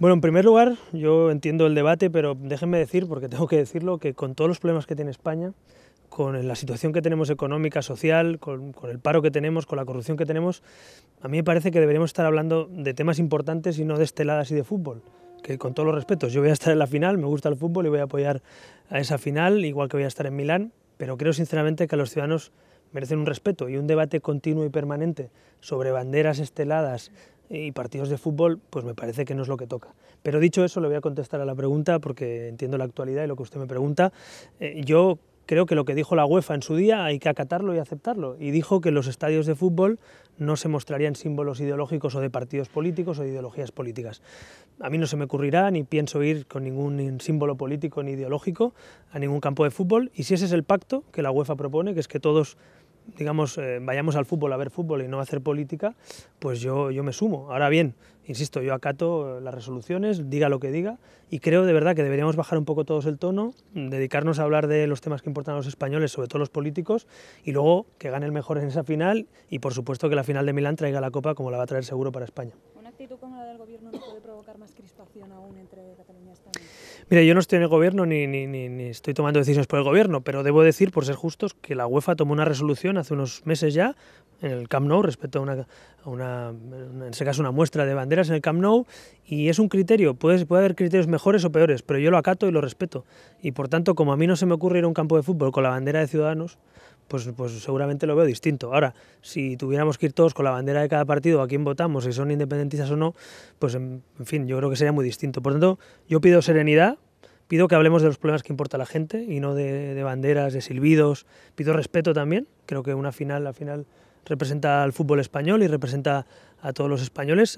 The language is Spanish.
Bueno, en primer lugar, yo entiendo el debate, pero déjenme decir, porque tengo que decirlo, que con todos los problemas que tiene España, con la situación que tenemos económica, social, con, el paro que tenemos, con la corrupción que tenemos, a mí me parece que deberíamos estar hablando de temas importantes y no de esteladas y de fútbol. Que con todos los respetos, yo voy a estar en la final, me gusta el fútbol y voy a apoyar a esa final, igual que voy a estar en Milán, pero creo sinceramente que los ciudadanos merecen un respeto y un debate continuo y permanente sobre banderas esteladas, eh, y partidos de fútbol, pues me parece que no es lo que toca. Pero dicho eso, le voy a contestar a la pregunta porque entiendo la actualidad y lo que usted me pregunta. Eh, yo creo que lo que dijo la UEFA en su día hay que acatarlo y aceptarlo. Y dijo que los estadios de fútbol no se mostrarían símbolos ideológicos o de partidos políticos o de ideologías políticas. A mí no se me ocurrirá ni pienso ir con ningún símbolo político ni ideológico a ningún campo de fútbol. Y si ese es el pacto que la UEFA propone, que es que todos digamos, eh, vayamos al fútbol a ver fútbol y no a hacer política, pues yo, yo me sumo. Ahora bien, insisto, yo acato eh, las resoluciones, diga lo que diga, y creo de verdad que deberíamos bajar un poco todos el tono, dedicarnos a hablar de los temas que importan a los españoles, sobre todo los políticos, y luego que gane el mejor en esa final, y por supuesto que la final de Milán traiga la copa como la va a traer seguro para España como la del gobierno no puede provocar más crispación aún entre Cataluña y Mira, yo no estoy en el gobierno ni, ni, ni, estoy tomando decisiones por el gobierno, pero debo decir, por ser justos, que la UEFA tomó una resolución hace unos meses ya en el Camp Nou respecto a una, en ese caso una muestra de banderas en el Camp Nou y es un criterio, puede, puede haber criterios mejores o peores, pero yo lo acato y lo respeto y por tanto como a mí no se me ocurre ir a un campo de fútbol con la bandera de Ciudadanos, pues, pues, seguramente lo veo distinto. Ahora, si tuviéramos que ir todos con la bandera de cada partido, a quién votamos, si son independentistas o no, pues en, fin, yo creo que sería muy distinto. Por tanto, yo pido serenidad, pido que hablemos de los problemas que importa a la gente y no de, de, banderas, de silbidos. Pido respeto también. Creo que una final, la final representa al fútbol español y representa a todos los españoles.